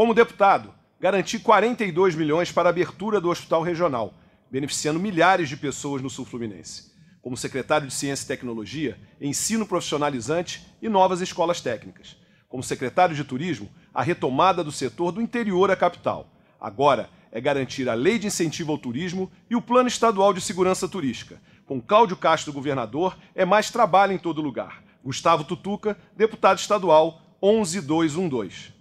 Como deputado, garanti 42 milhões para a abertura do hospital regional, beneficiando milhares de pessoas no sul fluminense. Como secretário de Ciência e Tecnologia, ensino profissionalizante e novas escolas técnicas. Como secretário de Turismo, a retomada do setor do interior à capital. Agora é garantir a Lei de Incentivo ao Turismo e o Plano Estadual de Segurança Turística. Com Cláudio Castro, governador, é mais trabalho em todo lugar. Gustavo Tutuca, deputado estadual 11212.